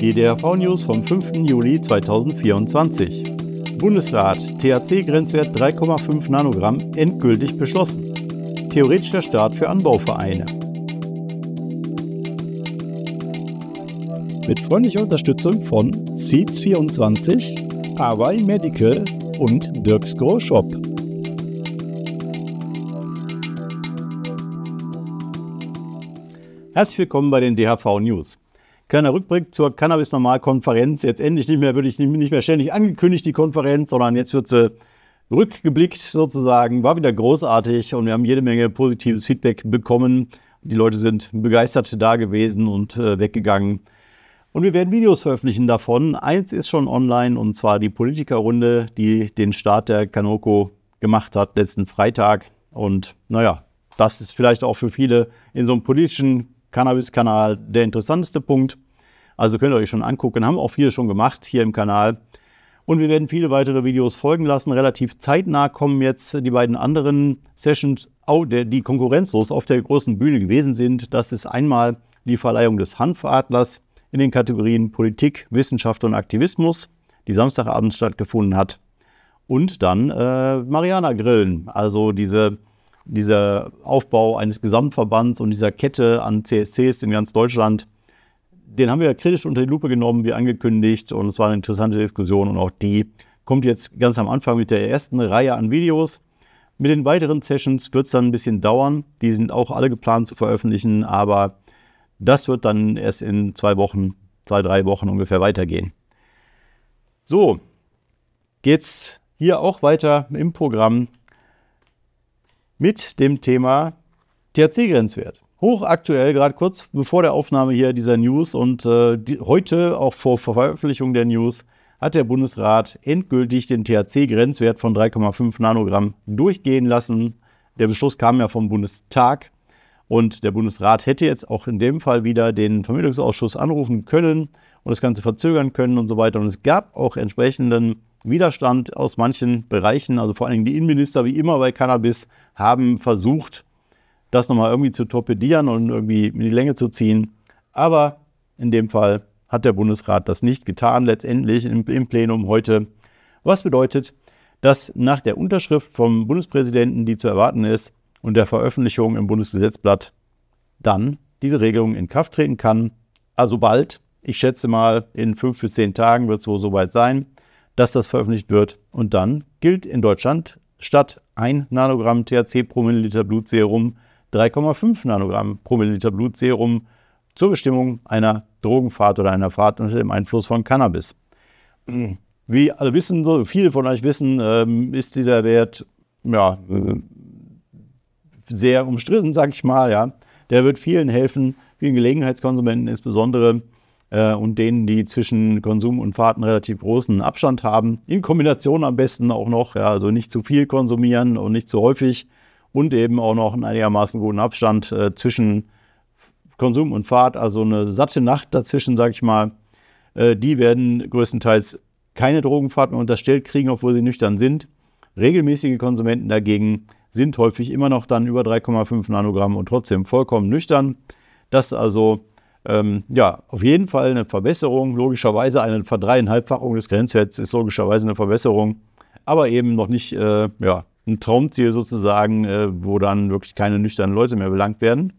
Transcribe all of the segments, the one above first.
Die DRV-News vom 5. Juli 2024. Bundesrat THC-Grenzwert 3,5 Nanogramm endgültig beschlossen. Theoretischer Start für Anbauvereine. Mit freundlicher Unterstützung von Seeds24, Hawaii Medical und Dirks Grow Shop. Herzlich willkommen bei den DHV News. Kleiner Rückblick zur Cannabis-Normal-Konferenz. Jetzt endlich nicht mehr, würde ich nicht mehr ständig angekündigt, die Konferenz, sondern jetzt wird sie rückgeblickt sozusagen. War wieder großartig und wir haben jede Menge positives Feedback bekommen. Die Leute sind begeistert da gewesen und äh, weggegangen. Und wir werden Videos veröffentlichen davon. Eins ist schon online und zwar die Politikerrunde, die den Start der Kanoko gemacht hat letzten Freitag. Und naja, das ist vielleicht auch für viele in so einem politischen Cannabis-Kanal der interessanteste Punkt. Also könnt ihr euch schon angucken, haben auch viele schon gemacht hier im Kanal. Und wir werden viele weitere Videos folgen lassen. Relativ zeitnah kommen jetzt die beiden anderen Sessions, die konkurrenzlos auf der großen Bühne gewesen sind. Das ist einmal die Verleihung des Hanfadlers in den Kategorien Politik, Wissenschaft und Aktivismus, die Samstagabend stattgefunden hat. Und dann äh, Mariana Grillen, also diese dieser Aufbau eines Gesamtverbands und dieser Kette an CSCs in ganz Deutschland, den haben wir kritisch unter die Lupe genommen, wie angekündigt. Und es war eine interessante Diskussion und auch die kommt jetzt ganz am Anfang mit der ersten Reihe an Videos. Mit den weiteren Sessions wird es dann ein bisschen dauern. Die sind auch alle geplant zu veröffentlichen, aber das wird dann erst in zwei Wochen, zwei, drei Wochen ungefähr weitergehen. So, geht's hier auch weiter im Programm mit dem Thema THC-Grenzwert. Hochaktuell, gerade kurz bevor der Aufnahme hier dieser News und äh, die, heute auch vor Veröffentlichung der News hat der Bundesrat endgültig den THC-Grenzwert von 3,5 Nanogramm durchgehen lassen. Der Beschluss kam ja vom Bundestag und der Bundesrat hätte jetzt auch in dem Fall wieder den Vermittlungsausschuss anrufen können und das Ganze verzögern können und so weiter. Und es gab auch entsprechenden Widerstand aus manchen Bereichen, also vor allem die Innenminister, wie immer bei Cannabis, haben versucht, das nochmal irgendwie zu torpedieren und irgendwie in die Länge zu ziehen. Aber in dem Fall hat der Bundesrat das nicht getan, letztendlich im, im Plenum heute. Was bedeutet, dass nach der Unterschrift vom Bundespräsidenten, die zu erwarten ist, und der Veröffentlichung im Bundesgesetzblatt dann diese Regelung in Kraft treten kann. Also bald, ich schätze mal, in fünf bis zehn Tagen wird es wohl soweit sein dass das veröffentlicht wird. Und dann gilt in Deutschland statt 1 Nanogramm THC pro Milliliter Blutserum 3,5 Nanogramm pro Milliliter Blutserum zur Bestimmung einer Drogenfahrt oder einer Fahrt unter dem Einfluss von Cannabis. Wie alle wissen, so viele von euch wissen, ähm, ist dieser Wert ja, äh, sehr umstritten, sag ich mal. Ja. Der wird vielen helfen, vielen Gelegenheitskonsumenten insbesondere, äh, und denen, die zwischen Konsum und Fahrt einen relativ großen Abstand haben. In Kombination am besten auch noch, ja, also nicht zu viel konsumieren und nicht zu häufig und eben auch noch einen einigermaßen guten Abstand äh, zwischen Konsum und Fahrt, also eine satte Nacht dazwischen, sage ich mal. Äh, die werden größtenteils keine Drogenfahrt mehr unterstellt kriegen, obwohl sie nüchtern sind. Regelmäßige Konsumenten dagegen sind häufig immer noch dann über 3,5 Nanogramm und trotzdem vollkommen nüchtern. Das also ähm, ja, auf jeden Fall eine Verbesserung, logischerweise eine Verdreieinhalbfachung des Grenzwerts ist logischerweise eine Verbesserung, aber eben noch nicht äh, ja, ein Traumziel sozusagen, äh, wo dann wirklich keine nüchternen Leute mehr belangt werden.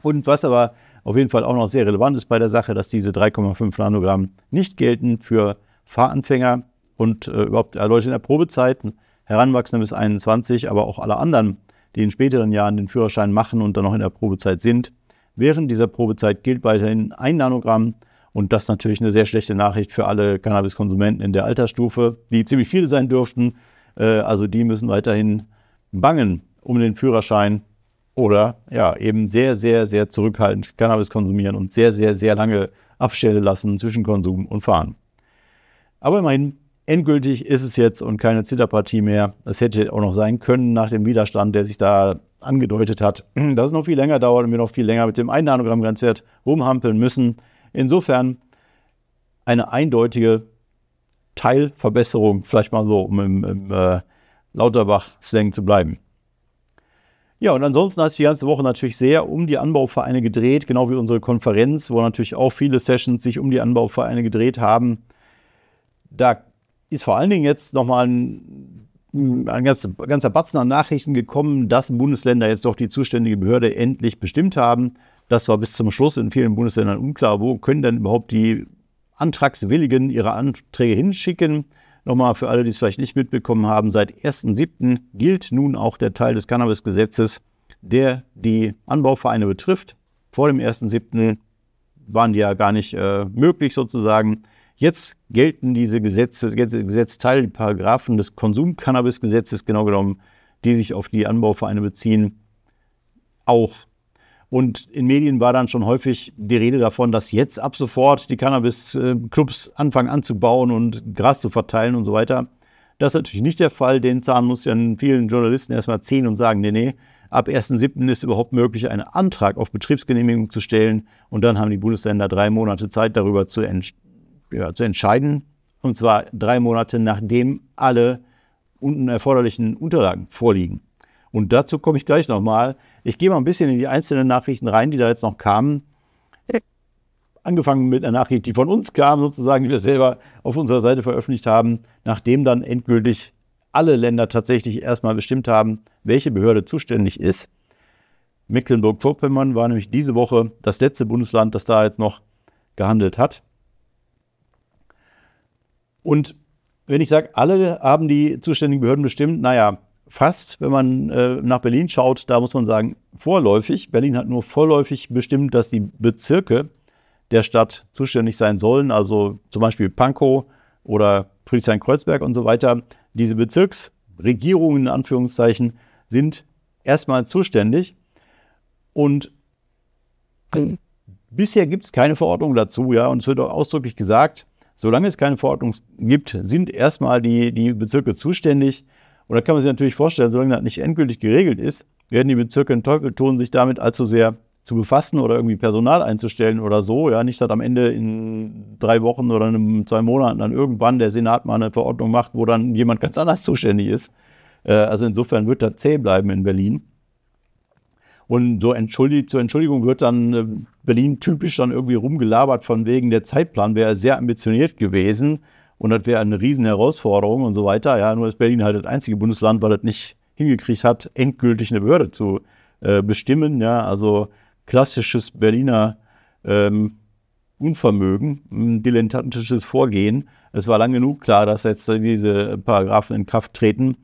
Und was aber auf jeden Fall auch noch sehr relevant ist bei der Sache, dass diese 3,5 Nanogramm nicht gelten für Fahranfänger und äh, überhaupt äh, Leute in der Probezeit, Heranwachsende bis 21, aber auch alle anderen, die in späteren Jahren den Führerschein machen und dann noch in der Probezeit sind. Während dieser Probezeit gilt weiterhin ein Nanogramm und das ist natürlich eine sehr schlechte Nachricht für alle Cannabiskonsumenten in der Altersstufe, die ziemlich viele sein dürften. Äh, also die müssen weiterhin bangen um den Führerschein oder ja, eben sehr, sehr, sehr zurückhaltend Cannabis konsumieren und sehr, sehr, sehr lange Abstelle lassen zwischen Konsum und Fahren. Aber immerhin, endgültig ist es jetzt und keine Zitterpartie mehr. Es hätte auch noch sein können nach dem Widerstand, der sich da angedeutet hat, dass es noch viel länger dauert und wir noch viel länger mit dem 1 Nanogramm Grenzwert rumhampeln müssen. Insofern eine eindeutige Teilverbesserung, vielleicht mal so, um im, im äh, Lauterbach-Slang zu bleiben. Ja, und ansonsten hat sich die ganze Woche natürlich sehr um die Anbauvereine gedreht, genau wie unsere Konferenz, wo natürlich auch viele Sessions sich um die Anbauvereine gedreht haben. Da ist vor allen Dingen jetzt nochmal ein, ein ganz, ganzer Batzen an Nachrichten gekommen, dass Bundesländer jetzt doch die zuständige Behörde endlich bestimmt haben. Das war bis zum Schluss in vielen Bundesländern unklar. Wo können denn überhaupt die Antragswilligen ihre Anträge hinschicken? Nochmal für alle, die es vielleicht nicht mitbekommen haben, seit 1.7. gilt nun auch der Teil des Cannabis-Gesetzes, der die Anbauvereine betrifft. Vor dem 1.7. waren die ja gar nicht äh, möglich sozusagen. Jetzt gelten diese Gesetze, Gesetzteile, die Paragraphen des Konsumcannabisgesetzes genau genommen, die sich auf die Anbauvereine beziehen, auch. Und in Medien war dann schon häufig die Rede davon, dass jetzt ab sofort die Cannabis-Clubs äh, anfangen anzubauen und Gras zu verteilen und so weiter. Das ist natürlich nicht der Fall. Den Zahn muss ja vielen Journalisten erstmal ziehen und sagen, nee, nee, ab 1.7. ist überhaupt möglich, einen Antrag auf Betriebsgenehmigung zu stellen. Und dann haben die Bundesländer drei Monate Zeit, darüber zu, ja, zu entscheiden. Und zwar drei Monate, nachdem alle unten erforderlichen Unterlagen vorliegen. Und dazu komme ich gleich nochmal. Ich gehe mal ein bisschen in die einzelnen Nachrichten rein, die da jetzt noch kamen. Angefangen mit einer Nachricht, die von uns kam, sozusagen, die wir selber auf unserer Seite veröffentlicht haben, nachdem dann endgültig alle Länder tatsächlich erstmal bestimmt haben, welche Behörde zuständig ist. Mecklenburg-Vorpommern war nämlich diese Woche das letzte Bundesland, das da jetzt noch gehandelt hat. Und wenn ich sage, alle haben die zuständigen Behörden bestimmt, naja, fast, wenn man äh, nach Berlin schaut, da muss man sagen, vorläufig, Berlin hat nur vorläufig bestimmt, dass die Bezirke der Stadt zuständig sein sollen, also zum Beispiel Pankow oder Friedrichshain-Kreuzberg und so weiter. Diese Bezirksregierungen in Anführungszeichen sind erstmal zuständig und mhm. bisher gibt es keine Verordnung dazu, ja, und es wird auch ausdrücklich gesagt, Solange es keine Verordnung gibt, sind erstmal die, die Bezirke zuständig. Und da kann man sich natürlich vorstellen, solange das nicht endgültig geregelt ist, werden die Bezirke in Teufel tun, sich damit allzu sehr zu befassen oder irgendwie Personal einzustellen oder so. Ja, nicht, dass am Ende in drei Wochen oder in zwei Monaten dann irgendwann der Senat mal eine Verordnung macht, wo dann jemand ganz anders zuständig ist. Äh, also insofern wird das zäh bleiben in Berlin. Und so entschuldigt, zur Entschuldigung wird dann äh, Berlin typisch dann irgendwie rumgelabert von wegen, der Zeitplan wäre sehr ambitioniert gewesen und das wäre eine Riesenherausforderung und so weiter. Ja, nur ist Berlin halt das einzige Bundesland, weil das nicht hingekriegt hat, endgültig eine Behörde zu äh, bestimmen. Ja, also klassisches Berliner ähm, Unvermögen, hm, dilettantisches Vorgehen. Es war lang genug klar, dass jetzt diese Paragraphen in Kraft treten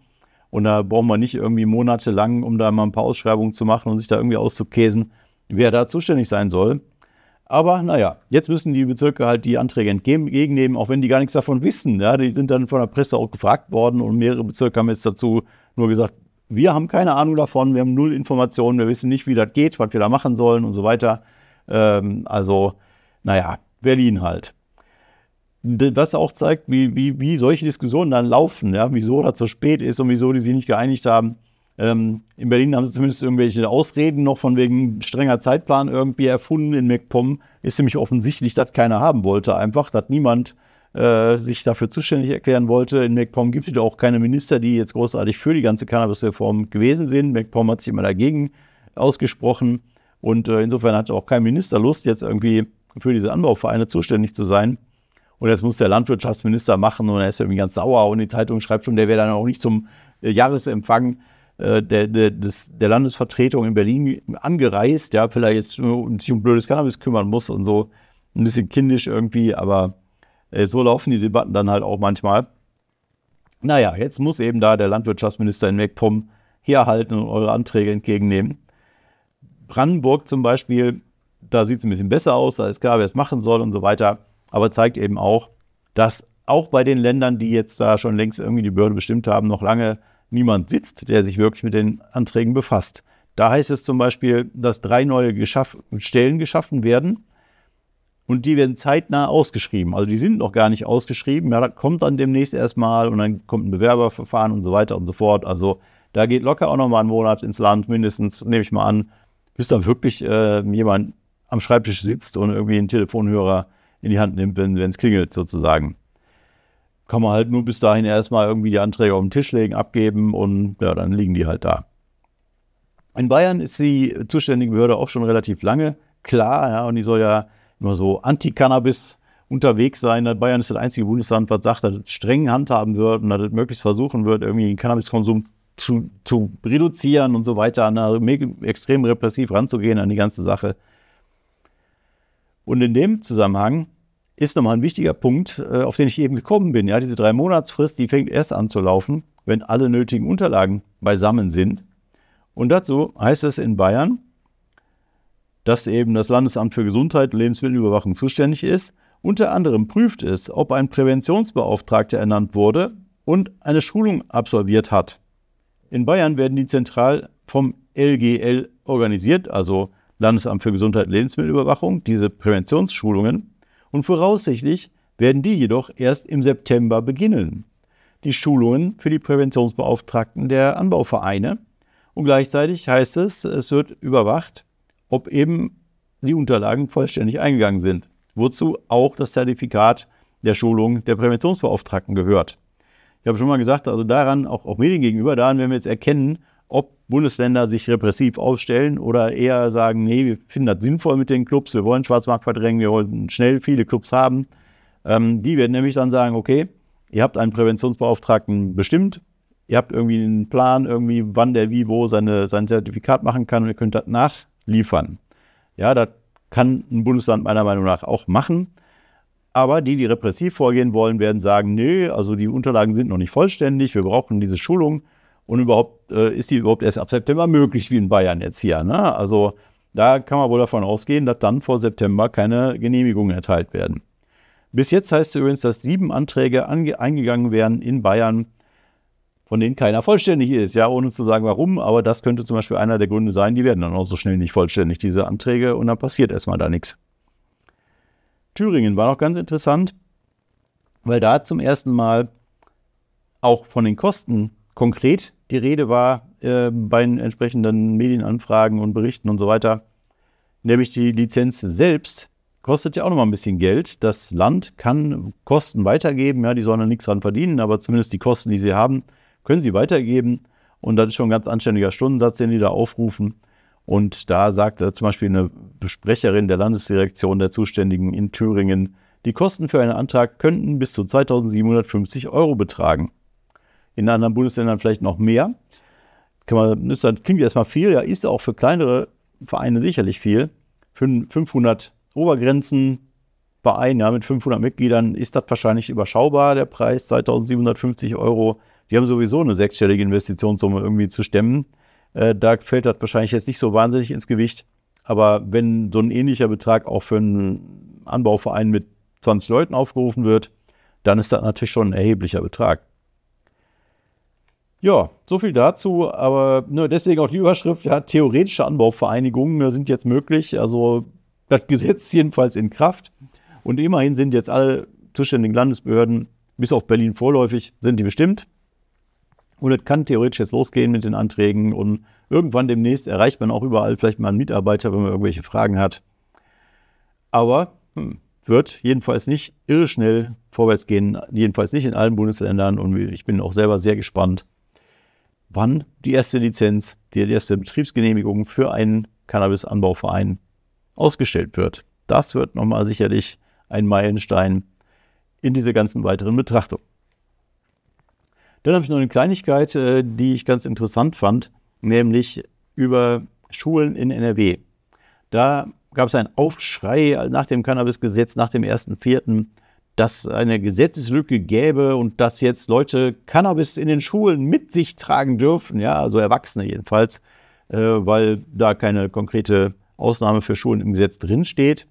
und da braucht man nicht irgendwie monatelang, um da mal ein paar Ausschreibungen zu machen und sich da irgendwie auszukäsen, wer da zuständig sein soll. Aber naja, jetzt müssen die Bezirke halt die Anträge entgegennehmen, auch wenn die gar nichts davon wissen. Ja, die sind dann von der Presse auch gefragt worden und mehrere Bezirke haben jetzt dazu nur gesagt, wir haben keine Ahnung davon, wir haben null Informationen, wir wissen nicht, wie das geht, was wir da machen sollen und so weiter. Ähm, also, naja, Berlin halt was auch zeigt, wie, wie, wie solche Diskussionen dann laufen, ja, wieso das so spät ist und wieso die sich nicht geeinigt haben. Ähm, in Berlin haben sie zumindest irgendwelche Ausreden noch von wegen strenger Zeitplan irgendwie erfunden. In MacPom ist nämlich offensichtlich, dass keiner haben wollte, einfach, dass niemand äh, sich dafür zuständig erklären wollte. In MacPom gibt es ja auch keine Minister, die jetzt großartig für die ganze Cannabis-Reform gewesen sind. MacPom hat sich immer dagegen ausgesprochen. Und äh, insofern hat auch kein Minister Lust, jetzt irgendwie für diese Anbauvereine zuständig zu sein. Und das muss der Landwirtschaftsminister machen und er ist irgendwie ganz sauer und die Zeitung schreibt schon, der wäre dann auch nicht zum äh, Jahresempfang äh, der, der, des, der Landesvertretung in Berlin angereist, ja, weil er jetzt sich um blödes Cannabis kümmern muss und so. Ein bisschen kindisch irgendwie, aber äh, so laufen die Debatten dann halt auch manchmal. Naja, jetzt muss eben da der Landwirtschaftsminister in Meckpomm herhalten und eure Anträge entgegennehmen. Brandenburg zum Beispiel, da sieht es ein bisschen besser aus, da ist klar, wer es machen soll und so weiter aber zeigt eben auch, dass auch bei den Ländern, die jetzt da schon längst irgendwie die Behörde bestimmt haben, noch lange niemand sitzt, der sich wirklich mit den Anträgen befasst. Da heißt es zum Beispiel, dass drei neue geschaff Stellen geschaffen werden und die werden zeitnah ausgeschrieben. Also die sind noch gar nicht ausgeschrieben. Ja, das kommt dann demnächst erstmal und dann kommt ein Bewerberverfahren und so weiter und so fort. Also da geht locker auch nochmal ein Monat ins Land, mindestens, nehme ich mal an, bis dann wirklich äh, jemand am Schreibtisch sitzt und irgendwie einen Telefonhörer in die Hand nimmt, wenn es klingelt sozusagen. Kann man halt nur bis dahin erstmal irgendwie die Anträge auf den Tisch legen, abgeben und ja, dann liegen die halt da. In Bayern ist die zuständige Behörde auch schon relativ lange klar ja, und die soll ja immer so Anti-Cannabis unterwegs sein. Bayern ist das einzige Bundesland, was sagt, dass es streng handhaben wird und dass es möglichst versuchen wird, irgendwie den Cannabiskonsum zu, zu reduzieren und so weiter, ne, also extrem repressiv ranzugehen an die ganze Sache. Und in dem Zusammenhang ist nochmal ein wichtiger Punkt, äh, auf den ich eben gekommen bin. Ja, diese drei Monatsfrist, die fängt erst an zu laufen, wenn alle nötigen Unterlagen beisammen sind. Und dazu heißt es in Bayern, dass eben das Landesamt für Gesundheit und Lebensmittelüberwachung zuständig ist. Unter anderem prüft es, ob ein Präventionsbeauftragter ernannt wurde und eine Schulung absolviert hat. In Bayern werden die zentral vom LGL organisiert, also Landesamt für Gesundheit und Lebensmittelüberwachung diese Präventionsschulungen und voraussichtlich werden die jedoch erst im September beginnen. Die Schulungen für die Präventionsbeauftragten der Anbauvereine und gleichzeitig heißt es, es wird überwacht, ob eben die Unterlagen vollständig eingegangen sind, wozu auch das Zertifikat der Schulung der Präventionsbeauftragten gehört. Ich habe schon mal gesagt, also daran, auch, auch Medien gegenüber, daran werden wir jetzt erkennen, Bundesländer sich repressiv aufstellen oder eher sagen, nee, wir finden das sinnvoll mit den Clubs, wir wollen Schwarzmarkt verdrängen, wir wollen schnell viele Clubs haben. Ähm, die werden nämlich dann sagen, okay, ihr habt einen Präventionsbeauftragten bestimmt, ihr habt irgendwie einen Plan, irgendwie wann der wie wo seine, sein Zertifikat machen kann und ihr könnt das nachliefern. Ja, das kann ein Bundesland meiner Meinung nach auch machen. Aber die, die repressiv vorgehen wollen, werden sagen, nee, also die Unterlagen sind noch nicht vollständig, wir brauchen diese Schulung und überhaupt äh, ist die überhaupt erst ab September möglich, wie in Bayern jetzt hier. Ne? Also da kann man wohl davon ausgehen, dass dann vor September keine Genehmigungen erteilt werden. Bis jetzt heißt es übrigens, dass sieben Anträge eingegangen werden in Bayern, von denen keiner vollständig ist. Ja, ohne zu sagen, warum, aber das könnte zum Beispiel einer der Gründe sein, die werden dann auch so schnell nicht vollständig, diese Anträge, und dann passiert erstmal da nichts. Thüringen war noch ganz interessant, weil da zum ersten Mal auch von den Kosten konkret die Rede war äh, bei entsprechenden Medienanfragen und Berichten und so weiter. Nämlich die Lizenz selbst kostet ja auch nochmal ein bisschen Geld. Das Land kann Kosten weitergeben, ja, die sollen dann nichts dran verdienen, aber zumindest die Kosten, die sie haben, können sie weitergeben. Und das ist schon ein ganz anständiger Stundensatz, den die da aufrufen. Und da sagt äh, zum Beispiel eine Besprecherin der Landesdirektion der Zuständigen in Thüringen, die Kosten für einen Antrag könnten bis zu 2750 Euro betragen in anderen Bundesländern vielleicht noch mehr. Kann man, das klingt erstmal viel, ja, ist auch für kleinere Vereine sicherlich viel. Für 500 Obergrenzenverein ja, mit 500 Mitgliedern ist das wahrscheinlich überschaubar, der Preis 2750 Euro. Die haben sowieso eine sechsstellige Investitionssumme irgendwie zu stemmen. Äh, da fällt das wahrscheinlich jetzt nicht so wahnsinnig ins Gewicht. Aber wenn so ein ähnlicher Betrag auch für einen Anbauverein mit 20 Leuten aufgerufen wird, dann ist das natürlich schon ein erheblicher Betrag. Ja, so viel dazu, aber ne, deswegen auch die Überschrift, ja, theoretische Anbauvereinigungen sind jetzt möglich, also das Gesetz jedenfalls in Kraft und immerhin sind jetzt alle zuständigen Landesbehörden, bis auf Berlin vorläufig, sind die bestimmt und es kann theoretisch jetzt losgehen mit den Anträgen und irgendwann demnächst erreicht man auch überall vielleicht mal einen Mitarbeiter, wenn man irgendwelche Fragen hat. Aber hm, wird jedenfalls nicht irre schnell vorwärts gehen, jedenfalls nicht in allen Bundesländern und ich bin auch selber sehr gespannt, wann die erste Lizenz, die erste Betriebsgenehmigung für einen Cannabis-Anbauverein ausgestellt wird. Das wird nochmal sicherlich ein Meilenstein in dieser ganzen weiteren Betrachtung. Dann habe ich noch eine Kleinigkeit, äh, die ich ganz interessant fand, nämlich über Schulen in NRW. Da gab es einen Aufschrei nach dem Cannabis-Gesetz, nach dem 1.4., dass eine Gesetzeslücke gäbe und dass jetzt Leute Cannabis in den Schulen mit sich tragen dürfen, ja, also Erwachsene jedenfalls, äh, weil da keine konkrete Ausnahme für Schulen im Gesetz drinsteht.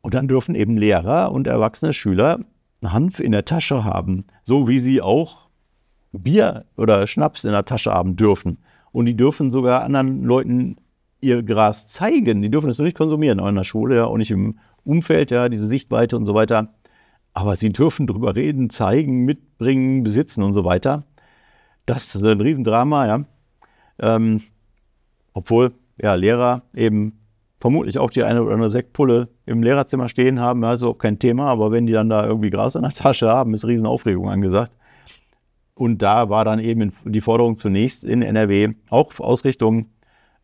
Und dann dürfen eben Lehrer und erwachsene Schüler Hanf in der Tasche haben, so wie sie auch Bier oder Schnaps in der Tasche haben dürfen. Und die dürfen sogar anderen Leuten ihr Gras zeigen. Die dürfen es nicht konsumieren, auch in der Schule ja, auch nicht im Umfeld, ja, diese Sichtweite und so weiter aber sie dürfen drüber reden, zeigen, mitbringen, besitzen und so weiter. Das ist ein Riesendrama, ja. Ähm, obwohl, ja, Lehrer eben vermutlich auch die eine oder andere Sektpulle im Lehrerzimmer stehen haben, also auch kein Thema, aber wenn die dann da irgendwie Gras in der Tasche haben, ist Riesenaufregung angesagt. Und da war dann eben die Forderung zunächst in NRW, auch Ausrichtung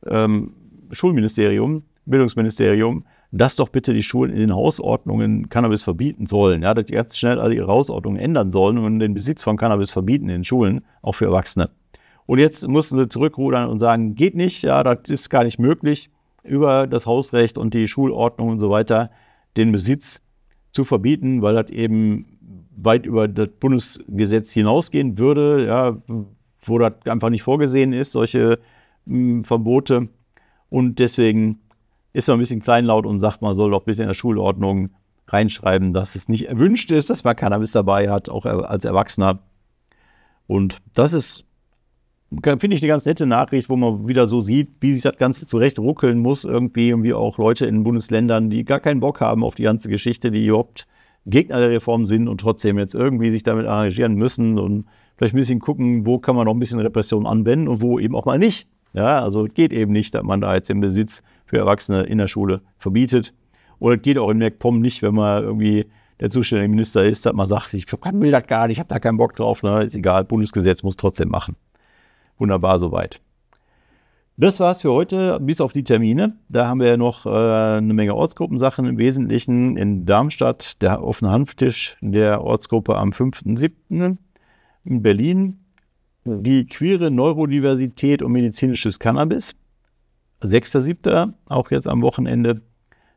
ähm, Schulministerium, Bildungsministerium, dass doch bitte die Schulen in den Hausordnungen Cannabis verbieten sollen. Ja, dass die jetzt schnell alle ihre Hausordnungen ändern sollen und den Besitz von Cannabis verbieten in den Schulen, auch für Erwachsene. Und jetzt mussten sie zurückrudern und sagen, geht nicht, ja, das ist gar nicht möglich, über das Hausrecht und die Schulordnung und so weiter den Besitz zu verbieten, weil das eben weit über das Bundesgesetz hinausgehen würde, ja, wo das einfach nicht vorgesehen ist, solche mh, hm, Verbote. Und deswegen ist man ein bisschen kleinlaut und sagt, man soll doch bitte in der Schulordnung reinschreiben, dass es nicht erwünscht ist, dass man Cannabis dabei hat, auch als Erwachsener. Und das ist, finde ich, eine ganz nette Nachricht, wo man wieder so sieht, wie sich das Ganze zurecht ruckeln muss irgendwie und wie auch Leute in Bundesländern, die gar keinen Bock haben auf die ganze Geschichte, die überhaupt Gegner der Reform sind und trotzdem jetzt irgendwie sich damit arrangieren müssen und vielleicht ein bisschen gucken, wo kann man noch ein bisschen Repression anwenden und wo eben auch mal nicht. Ja, also geht eben nicht, dass man da jetzt den Besitz für Erwachsene in der Schule verbietet. Oder geht auch in MacPom nicht, wenn man irgendwie der zuständige Minister ist, dass man sagt, ich will das gar nicht, ich habe da keinen Bock drauf. Ne? Ist egal, Bundesgesetz muss trotzdem machen. Wunderbar soweit. Das war's für heute, bis auf die Termine. Da haben wir ja noch äh, eine Menge Ortsgruppensachen. Im Wesentlichen in Darmstadt der offene Hanftisch der Ortsgruppe am 5.7. In Berlin die queere Neurodiversität und medizinisches Cannabis. 6.7. auch jetzt am Wochenende.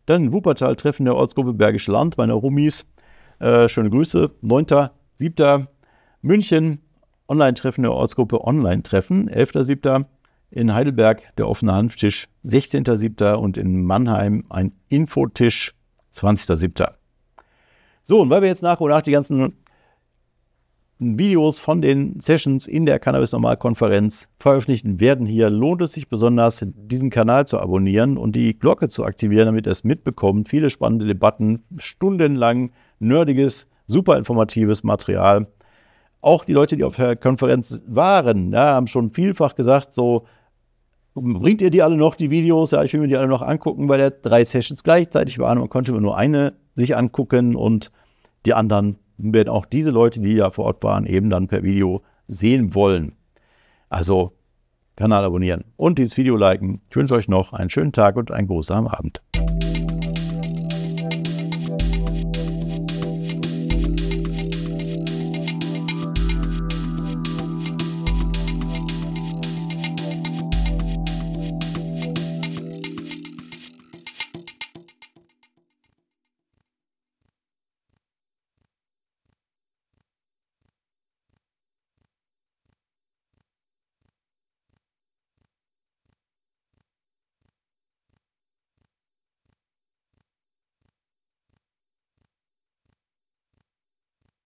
Dann Wuppertal-Treffen der Ortsgruppe Bergisch Land, meiner Rumis. Äh, schöne Grüße. 9.7. München, Online-Treffen der Ortsgruppe Online-Treffen. 11.7. in Heidelberg der offene Hanftisch. 16.7. und in Mannheim ein Infotisch. 20.7. So, und weil wir jetzt nach und nach die ganzen Videos von den Sessions in der Cannabis Normal-Konferenz veröffentlicht werden hier, lohnt es sich besonders, diesen Kanal zu abonnieren und die Glocke zu aktivieren, damit ihr es mitbekommt. Viele spannende Debatten, stundenlang nerdiges, super informatives Material. Auch die Leute, die auf der Konferenz waren, ja, haben schon vielfach gesagt, so, bringt ihr die alle noch, die Videos? Ja, ich will mir die alle noch angucken, weil ja drei Sessions gleichzeitig waren. und konnte nur eine sich angucken und die anderen werden auch diese Leute, die ja vor Ort waren, eben dann per Video sehen wollen. Also Kanal abonnieren und dieses Video liken. Ich wünsche euch noch einen schönen Tag und einen großartigen Abend.